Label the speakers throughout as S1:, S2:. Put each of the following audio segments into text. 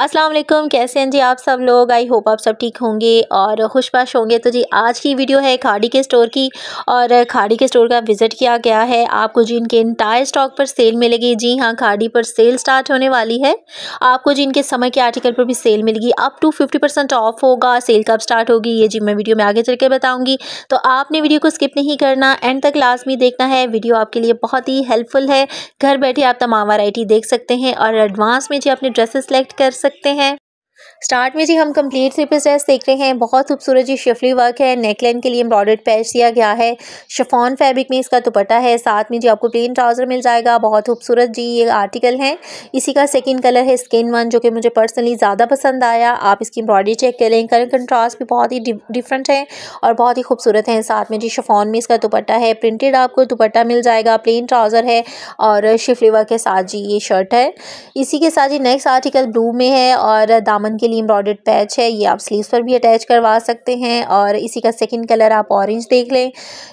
S1: अस्सलाम वालेकुम कैसे हैं जी आप सब लोग आई होप आप सब ठीक होंगे और खुशबाश होंगे तो जी आज की वीडियो है खाड़ी के स्टोर की और खाड़ी के स्टोर का विज़िट किया गया है आपको जी इनके इंटायर स्टॉक पर सेल मिलेगी जी हाँ खाड़ी पर सेल स्टार्ट होने वाली है आपको जी इनके समय के आर्टिकल पर भी सेल मिलेगी अप टू फिफ्टी ऑफ होगा सेल कब स्टार्ट होगी ये जी मैं वीडियो में आगे चल के बताऊँगी तो आपने वीडियो को स्किप नहीं करना एंड तक लास्ट में देखना है वीडियो आपके लिए बहुत ही हेल्पफुल है घर बैठे आप तमाम वैरायटी देख सकते हैं और एडवांस में जी अपने ड्रेसेस सेलेक्ट कर सकते हैं। स्टार्ट में जी हम कंप्लीट थ्री ड्रेस देख रहे हैं बहुत खूबसूरत जी शिफली वर्क है नेकलाइन के लिए एम्ब्रॉयडर्ड पैच दिया गया है शफॉन फैब्रिक में इसका दुपट्टा है साथ में जी आपको प्लेन ट्राउज़र मिल जाएगा बहुत खूबसूरत जी ये आर्टिकल है इसी का सेकेंड कलर है स्किन वन जो कि मुझे पर्सनली ज़्यादा पसंद आया आप इसकी एम्ब्रॉयडरी चेक करें कलर कंट्रास्ट भी बहुत ही डिफरेंट है और बहुत ही खूबसूरत है साथ में जी शफॉन में इसका दुपट्टा है प्रिंटेड आपको दुपट्टा मिल जाएगा प्लेन ट्राउज़र है और शिफली वर्क के साथ जी ये शर्ट है इसी के साथ जी नेक्स्ट आर्टिकल ब्लू में है और दामन दामन के लिए एम्ब्रॉयड पैच है ये आप स्लीव्स पर भी अटैच करवा सकते हैं और इसी का सेकंड कलर आप ऑरेंज देख लें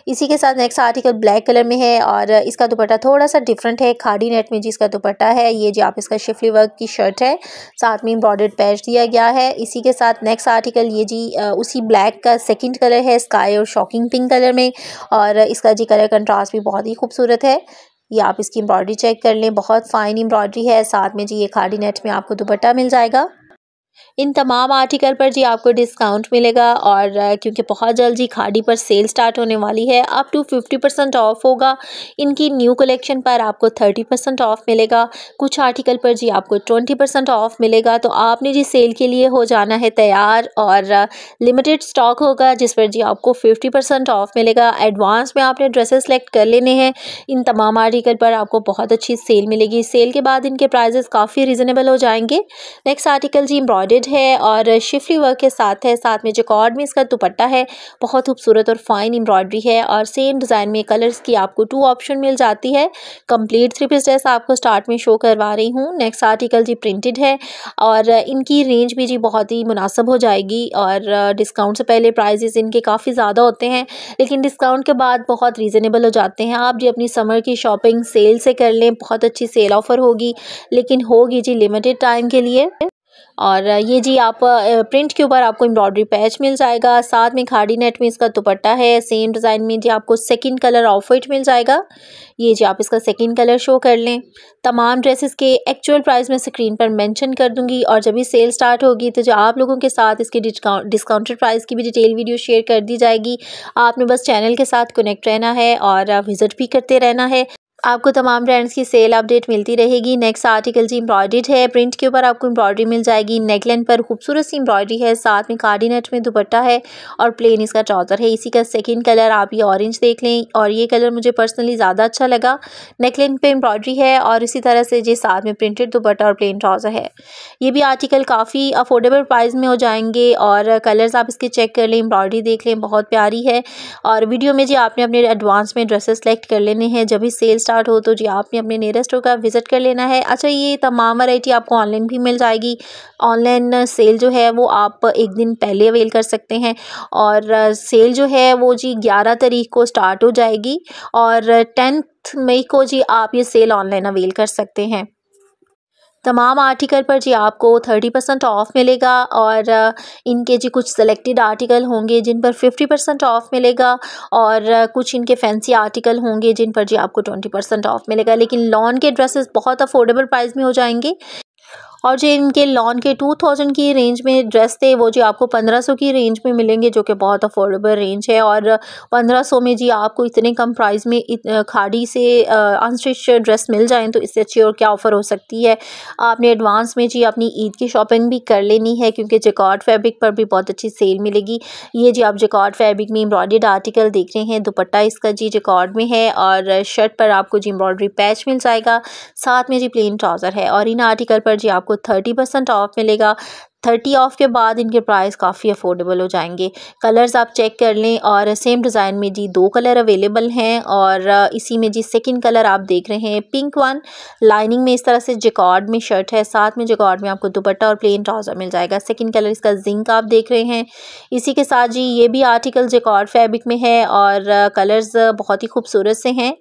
S1: इसी के साथ नेक्स्ट आर्टिकल ब्लैक कलर में है और इसका दुपट्टा थोड़ा सा डिफरेंट है खाड़ी नेट में जिसका दुपट्टा है ये जो आप इसका शिफली वर्क की शर्ट है साथ में एम्ब्रॉयड पैच दिया गया है इसी के साथ नेक्स्ट आर्टिकल ये जी उसी ब्लैक का सेकेंड कलर है स्काई और शॉकिंग पिंक कलर में और इसका जी कलर कंट्रास्ट भी बहुत ही खूबसूरत है ये आप इसकी एम्ब्रॉयडरी चेक कर लें बहुत फ़ाइन एम्ब्रॉयडरी है साथ में जी ये खाड़ी नेट में आपको दुपट्टा मिल जाएगा इन तमाम आर्टिकल पर जी आपको डिस्काउंट मिलेगा और क्योंकि बहुत जल्द जी खाड़ी पर सेल स्टार्ट होने वाली है up to fifty percent off होगा इनकी न्यू कलेक्शन पर आपको थर्टी परसेंट ऑफ मिलेगा कुछ आर्टिकल पर जी आपको ट्वेंटी परसेंट ऑफ मिलेगा तो आपने जी सेल के लिए हो जाना है तैयार और लिमिटेड स्टॉक होगा जिस पर जी आपको फिफ्टी परसेंट ऑफ मिलेगा एडवांस में आपने ड्रेसेस सेलेक्ट कर लेने हैं इन तमाम आर्टिकल पर आपको बहुत अच्छी सेल मिलेगी सेल के बाद इनके प्राइजेस काफ़ी रिजनेबल हो जाएंगे नेक्स्ट आर्टिकल जी एम्ब्रॉय बॉर्डेड है और शिफली वर्क के साथ है साथ में जो कॉर्ड में इसका दुपट्टा है बहुत खूबसूरत और फाइन एम्ब्रॉयडरी है और सेम डिज़ाइन में कलर्स की आपको टू ऑप्शन मिल जाती है कंप्लीट थ्री पीस ड्रेस आपको स्टार्ट में शो करवा रही हूँ नेक्स्ट आर्टिकल जी प्रिंटेड है और इनकी रेंज भी जी बहुत ही मुनासब हो जाएगी और डिस्काउंट से पहले प्राइजेज़ इनके काफ़ी ज़्यादा होते हैं लेकिन डिस्काउंट के बाद बहुत रीज़नेबल हो जाते हैं आप जी अपनी समर की शॉपिंग सेल से कर लें बहुत अच्छी सेल ऑफ़र होगी लेकिन होगी जी लिमिटेड टाइम के लिए और ये जी आप प्रिंट के ऊपर आपको एम्ब्रॉयडरी पैच मिल जाएगा साथ में खाड़ी नेट में इसका दुपट्टा है सेम डिज़ाइन में जी आपको सेकंड कलर ऑफ वाइट मिल जाएगा ये जी आप इसका सेकंड कलर शो कर लें तमाम ड्रेसेस के एक्चुअल प्राइस मैं स्क्रीन पर मेंशन कर दूंगी और जब भी सेल स्टार्ट होगी तो जो आप लोगों के साथ इसके डिस्काउंटेड प्राइस की भी डिटेल वीडियो शेयर कर दी जाएगी आपने बस चैनल के साथ कनेक्ट रहना है और विज़िट भी करते रहना है आपको तमाम ब्रांड्स की सेल अपडेट मिलती रहेगी नेक्स्ट आर्टिकल जी एम्ब्रॉयड्रीड है प्रिंट के ऊपर आपको एम्ब्रॉयड्री मिल जाएगी नेकलाइन पर खूबसूरत सी एम्ब्रॉयड्री है साथ में कार्डिनेट में दुपट्टा है और प्लेन इसका ट्राउज़र है इसी का सेकंड कलर आप ये ऑरेंज देख लें और ये कलर मुझे पर्सनली ज़्यादा अच्छा लगा नेकलाइन पर एम्ब्रॉयड्री है और इसी तरह से ये साथ में प्रिंटेड दुपट्टा और प्लेन ट्राउज़र है ये भी आर्टिकल काफ़ी अफोर्डेबल प्राइस में हो जाएंगे और कलर्स आप इसके चेक कर लें एम्ब्रॉयड्री देख लें बहुत प्यारी है और वीडियो में जी आपने अपने एडवांस में ड्रेसेस सेलेक्ट कर लेने हैं जब भी सेल्स स्टार्ट हो तो जी आपने अपने नियरेस्ट होगा विज़िट कर लेना है अच्छा ये तमाम वैरायटी आपको ऑनलाइन भी मिल जाएगी ऑनलाइन सेल जो है वो आप एक दिन पहले अवेल कर सकते हैं और सेल जो है वो जी ग्यारह तारीख को स्टार्ट हो जाएगी और टेंथ मई को जी आप ये सेल ऑनलाइन अवेल कर सकते हैं तमाम आर्टिकल पर जी आपको थर्टी परसेंट ऑफ़ मिलेगा और इनके जी कुछ सेलेक्टेड आर्टिकल होंगे जिन पर फिफ्टी परसेंट ऑफ़ मिलेगा और कुछ इनके फैंसी आर्टिकल होंगे जिन पर जी आपको ट्वेंटी परसेंट ऑफ़ मिलेगा लेकिन लॉन के ड्रेसेस बहुत अफोर्डेबल प्राइस में हो जाएंगे और जो इनके लॉन के टू थाउजेंड की रेंज में ड्रेस थे वो जी आपको पंद्रह सौ की रेंज में मिलेंगे जो कि बहुत अफोर्डेबल रेंज है और पंद्रह सौ में जी आपको इतने कम प्राइस में खाड़ी से अनस्टिच ड्रेस मिल जाए तो इससे अच्छी और क्या ऑफ़र हो सकती है आपने एडवांस में जी अपनी ईद की शॉपिंग भी कर लेनी है क्योंकि जिकॉर्ड फैब्रिक पर भी बहुत अच्छी सेल मिलेगी ये जी आप जिकॉर्ड फैब्रिक में एम्ब्रॉयड आर्टिकल देख रहे हैं दुपट्टा इसका जी जिकॉर्ड में है और शर्ट पर आपको जी एम्ब्रॉयडरी पैच मिल जाएगा साथ में जी प्लेन ट्राउज़र है और इन आर्टिकल पर जी आपको थर्टी परसेंट ऑफ मिलेगा थर्टी ऑफ़ के बाद इनके प्राइस काफ़ी अफोर्डेबल हो जाएंगे कलर्स आप चेक कर लें और सेम डिज़ाइन में जी दो कलर अवेलेबल हैं और uh, इसी में जी सेकंड कलर आप देख रहे हैं पिंक वन लाइनिंग में इस तरह से जिकॉर्ड में शर्ट है साथ में जिकॉर्ड में आपको दुपट्टा और प्लेन ट्राउज़र मिल जाएगा सेकेंड कलर इसका जिंक आप देख रहे हैं इसी के साथ जी ये भी आर्टिकल जिकॉर्ड फैब्रिक में है और कलर्स uh, बहुत ही खूबसूरत से हैं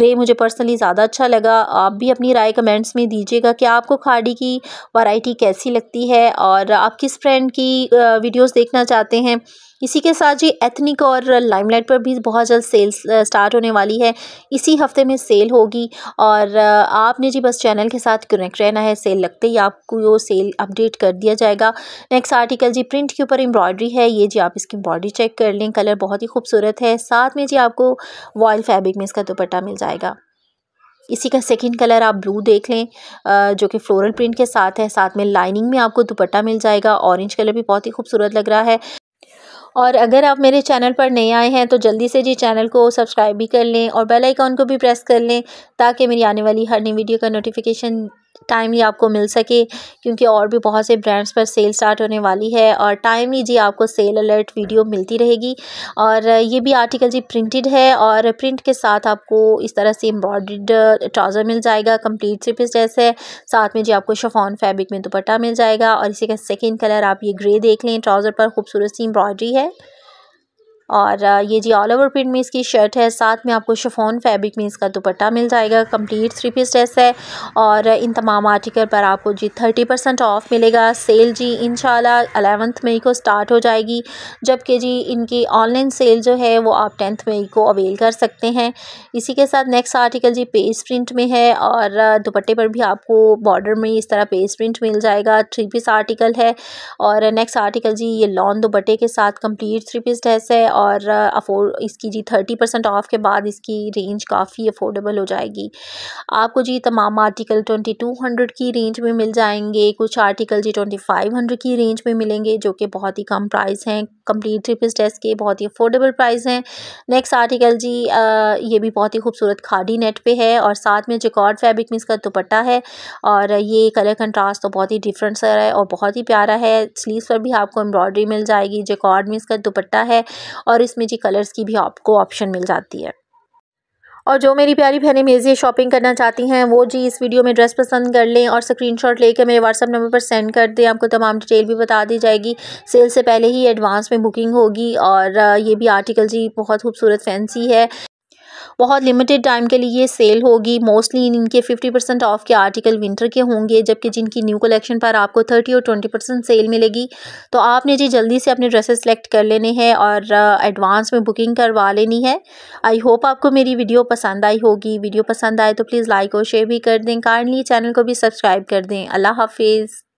S1: ग्रे मुझे पर्सनली ज़्यादा अच्छा लगा आप भी अपनी राय कमेंट्स में दीजिएगा कि आपको खाड़ी की वैरायटी कैसी लगती है और आप किस फ्रेंड की वीडियोस देखना चाहते हैं इसी के साथ जी एथनिक और लाइमलाइट पर भी बहुत जल्द सेल्स स्टार्ट होने वाली है इसी हफ्ते में सेल होगी और आपने जी बस चैनल के साथ कनेक्ट रहना है सेल लगते ही आपको वो सेल अपडेट कर दिया जाएगा नेक्स्ट आर्टिकल जी प्रिंट के ऊपर एम्ब्रॉयडरी है ये जी आप इसकी एम्ब्रॉयडरी चेक कर लें कलर बहुत ही खूबसूरत है साथ में जी आपको वॉयल फैब्रिक में इसका दुपट्टा मिल जाएगा इसी का सेकंड कलर आप ब्लू देख लें जो कि फ्लोरल प्रिंट के साथ है साथ में लाइनिंग में आपको दुपट्टा मिल जाएगा ऑरेंज कलर भी बहुत ही खूबसूरत लग रहा है और अगर आप मेरे चैनल पर नए आए हैं तो जल्दी से जी चैनल को सब्सक्राइब भी कर लें और बेल आइकॉन को भी प्रेस कर लें ताकि मेरी आने वाली हर नई वीडियो का नोटिफिकेशन टाइमली आपको मिल सके क्योंकि और भी बहुत से ब्रांड्स पर सेल स्टार्ट होने वाली है और टाइमली जी आपको सेल अलर्ट वीडियो मिलती रहेगी और ये भी आर्टिकल जी प्रिंटेड है और प्रिंट के साथ आपको इस तरह से एम्ब्रॉयड ट्राउज़र मिल जाएगा कंप्लीट सिर्फ इस ड्रेस है साथ में जी आपको शफॉन फैब्रिक में दुपट्टा मिल जाएगा और इसी का सेकेंड कलर आप ये ग्रे देख लें ट्राउज़र पर खूबसूरत सी एम्ब्रॉयड्री है और ये जी ऑल ओवर प्रिंट में इसकी शर्ट है साथ में आपको शफोन फैब्रिक में इसका दुपट्टा मिल जाएगा कंप्लीट थ्री पीस ड्रेस है और इन तमाम आर्टिकल पर आपको जी थर्टी परसेंट ऑफ मिलेगा सेल जी इन अलेवंथ मई को स्टार्ट हो जाएगी जबकि जी इनकी ऑनलाइन सेल जो है वो आप टेंथ मई को अवेल कर सकते हैं इसी के साथ नेक्स्ट आर्टिकल जी पेज प्रिंट में है और दुपट्टे पर भी आपको बॉर्डर में इस तरह पेज प्रिंट मिल जाएगा थ्री पीस आर्टिकल है और नेक्स्ट आर्टिकल जी ये लॉन्ग दुपट्टे के साथ कम्प्लीट थ्री पीस ड्रेस है और अफोर्ड इसकी जी थर्टी परसेंट ऑफ़ के बाद इसकी रेंज काफ़ी अफोर्डेबल हो जाएगी आपको जी तमाम आर्टिकल ट्वेंटी टू हंड्रेड की रेंज में मिल जाएंगे कुछ आर्टिकल जी ट्वेंटी फाइव हंड्रेड की रेंज में मिलेंगे जो कि बहुत ही कम प्राइस हैं कम्प्लीट थ्री पीस ड्रेस के बहुत ही अफोर्डेबल प्राइस हैं नेक्स्ट आर्टिकल जी आ, ये भी बहुत ही खूबसूरत खाडी नेट पर है और साथ में जिकॉर्ड फैब्रिक में इसका दुपट्टा है और ये कलर कंट्रास्ट तो बहुत ही डिफरेंट सर है और बहुत ही प्यारा है स्लीव पर भी आपको एम्ब्रॉयडरी मिल जाएगी जिकॉर्ड में इसका दुपट्टा है और इसमें जी कलर्स की भी आपको ऑप्शन मिल जाती है और जो मेरी प्यारी बहनें मेरे से शॉपिंग करना चाहती हैं वो जी इस वीडियो में ड्रेस पसंद कर लें और स्क्रीनशॉट लेकर मेरे व्हाट्सअप नंबर पर सेंड कर दें आपको तमाम डिटेल भी बता दी जाएगी सेल से पहले ही एडवांस में बुकिंग होगी और ये भी आर्टिकल जी बहुत खूबसूरत फैंसी है बहुत लिमिटेड टाइम के लिए ये सेल होगी मोस्टली इनके फिफ्टी परसेंट ऑफ के आर्टिकल विंटर के होंगे जबकि जिनकी न्यू कलेक्शन पर आपको थर्टी और ट्वेंटी परसेंट सेल मिलेगी तो आपने जी जल्दी से अपने ड्रेसेस सेलेक्ट कर लेने हैं और एडवांस uh, में बुकिंग करवा लेनी है आई होप आपको मेरी वीडियो पसंद आई होगी वीडियो पसंद आए तो प्लीज़ लाइक और शेयर भी कर दें काइंडली चैनल को भी सब्सक्राइब कर दें अल्लाह हाफिज़